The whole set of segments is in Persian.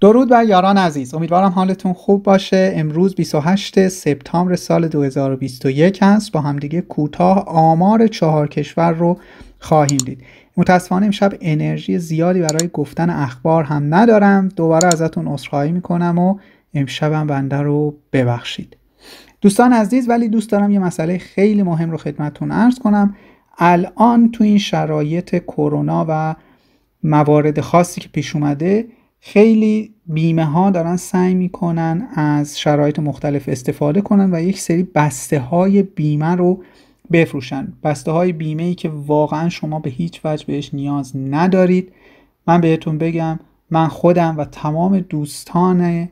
درود و یاران عزیز امیدوارم حالتون خوب باشه امروز 28 سپتامبر سال 2021 است با همدیگه کوتاه آمار چهار کشور رو خواهیم دید متاسفانه امشب انرژی زیادی برای گفتن اخبار هم ندارم دوباره ازتون عذرخواهی میکنم و امشبم بنده رو ببخشید دوستان عزیز ولی دوست دارم یه مسئله خیلی مهم رو خدمتتون عرض کنم الان تو این شرایط کرونا و موارد خاصی که پیش اومده خیلی بیمه ها دارن سعی میکنن از شرایط مختلف استفاده کنن و یک سری بسته های بیمه رو بفروشن بسته های بیمه ای که واقعا شما به هیچ وجه بهش نیاز ندارید من بهتون بگم من خودم و تمام دوستان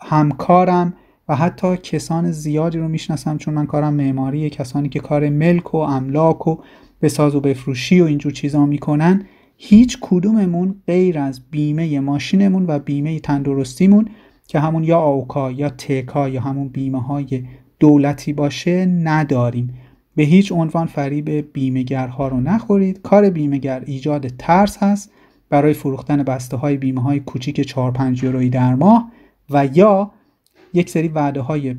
همکارم و حتی کسان زیادی رو میشناسم چون من کارم معماریه کسانی که کار ملک و املاک و بساز و بفروشی و اینجور چیزا میکنن هیچ کدوممون غیر از بیمه ماشینمون و بیمه تندرستیمون که همون یا آوکا یا تکا یا همون بیمه های دولتی باشه نداریم به هیچ عنوان فریب بیمهگرها رو نخورید کار بیمهگر ایجاد ترس هست برای فروختن بسته های بیمه های کوچیک 4 5 یورویی در ماه و یا یک سری وعده های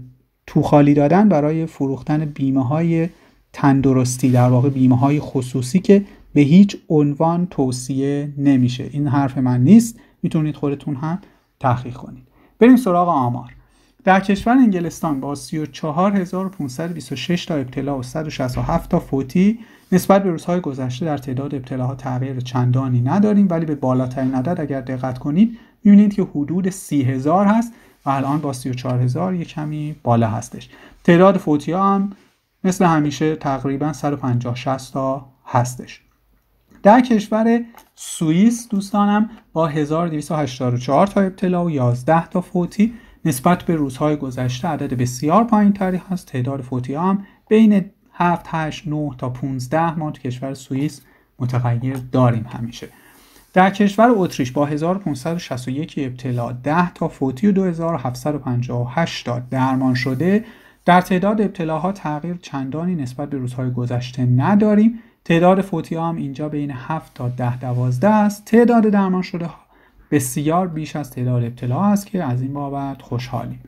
توخالی دادن برای فروختن بیمه های تندرستی در واقع بیمه های خصوصی که به هیچ عنوان توصیه نمیشه این حرف من نیست میتونید خودتون هم تحقیق کنید بریم سراغ آمار در کشور انگلستان با 34526 تا ابتلا و 167 تا فوتی نسبت به روزهای گذشته در تعداد ابتلاها تغییر چندانی نداریم ولی به بالاترین عدد اگر دقت کنید میبینید که حدود 30000 هست و الان با 34000 یه کمی بالا هستش تعداد فوتی ها هم مثل همیشه تقریبا 150 60 تا هستش در کشور سوئیس دوستانم با 1284 تا ابتلا و 11 تا فوتی نسبت به روزهای گذشته عدد بسیار پایین تری هست تعداد فوتی هم بین 7 8 9 تا 15 ما تو کشور سوئیس متغیر داریم همیشه در کشور اتریش با 1561 ابتلا 10 تا فوتی و 2758 تا درمان شده در تعداد ابتلاها تغییر چندانی نسبت به روزهای گذشته نداریم تعداد فوتی هم اینجا بین 7 تا 10 دوازده است تعداد درمان شده بسیار بیش از تعداد ابتلا است که از این بابت خوشحالیم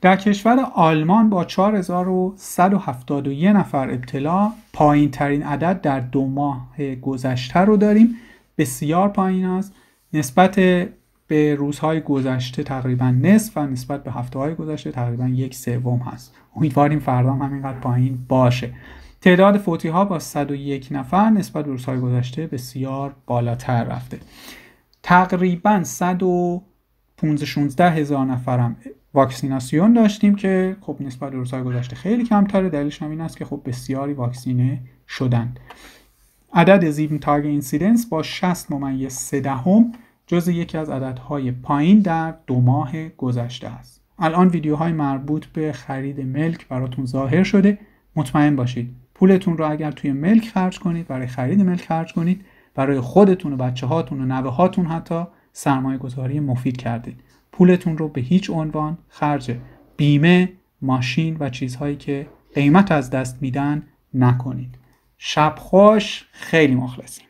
در کشور آلمان با 4171 نفر ابتلا پایین ترین عدد در دو ماه گذشته رو داریم بسیار پایین است نسبت به روزهای گذشته تقریبا نصف و نسبت به هفته های گذشته تقریبا یک سوم هست امیدواریم فردا همینقدر پایین باشه تعداد فوتی ها با 101 نفر نسبت به روزهای گذشته بسیار بالاتر رفته تقریبا 115 16 هزار نفرم واکسیناسیون داشتیم که خب نسبت به روزهای گذشته خیلی کمتره دلیلش هم این است که خب بسیاری واکسینه شدند عدد زیبن تاگ اینسیدنس با 60 ممیز 3 دهم جز یکی از عددهای پایین در دو ماه گذشته است الان ویدیوهای مربوط به خرید ملک براتون ظاهر شده مطمئن باشید پولتون رو اگر توی ملک خرج کنید برای خرید ملک خرج کنید برای خودتون و بچه هاتون و نوه هاتون حتی سرمایه گذاری مفید کردید پولتون رو به هیچ عنوان خرج بیمه ماشین و چیزهایی که قیمت از دست میدن نکنید شب خوش خیلی مخلصیم